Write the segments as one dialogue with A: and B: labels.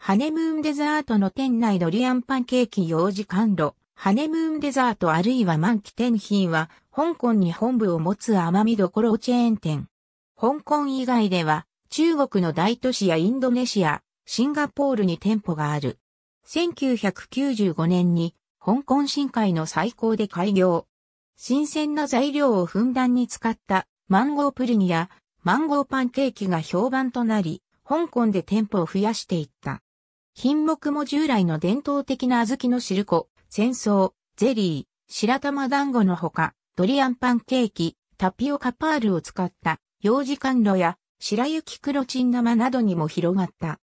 A: ハネムーンデザートの店内ドリアンパンケーキ幼児甘露、ハネムーンデザートあるいは満期店品は、香港に本部を持つ甘みどころチェーン店。香港以外では、中国の大都市やインドネシア、シンガポールに店舗がある。1995年に、香港深海の最高で開業。新鮮な材料をふんだんに使ったマンゴープリンやマンゴーパンケーキが評判となり、香港で店舗を増やしていった。品目も従来の伝統的な小豆の汁粉、戦争、ゼリー、白玉団子のほか、ドリアンパンケーキ、タピオカパールを使った、幼児甘露や、白雪黒チン生などにも広がった。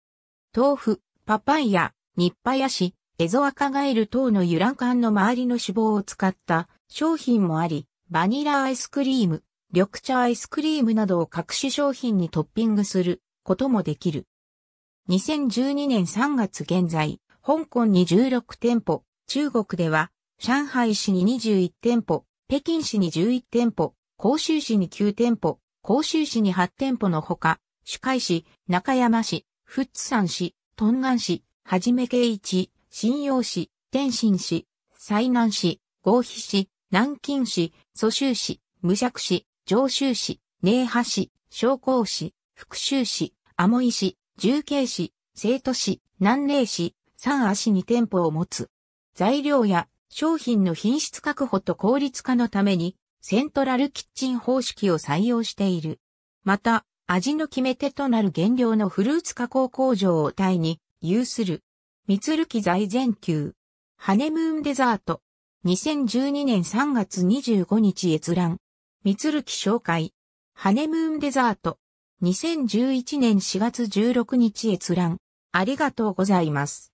A: 豆腐、パパイヤ、ニッパヤシ、エゾアカガエル等の由来缶の周りの脂肪を使った商品もあり、バニラアイスクリーム、緑茶アイスクリームなどを各種商品にトッピングすることもできる。2012年3月現在、香港に16店舗、中国では、上海市に21店舗、北京市に11店舗、広州市に9店舗、広州市に8店舗のほか、主海市、中山市、富津山市、東岸市、はじめい一、新陽市、天津市、西南市、合肥市、南京市、蘇州市、無尺市、上州市、寧波市、商工市、福州市、アモイ市、重慶市、生徒市、南寧市、三足に店舗を持つ。材料や商品の品質確保と効率化のために、セントラルキッチン方式を採用している。また、味の決め手となる原料のフルーツ加工工場をタイに有する。三鶴木財前級。ハネムーンデザート。2012年3月25日閲覧。三鶴木紹介。ハネムーンデザート。2011年4月16日閲覧。ありがとうございます。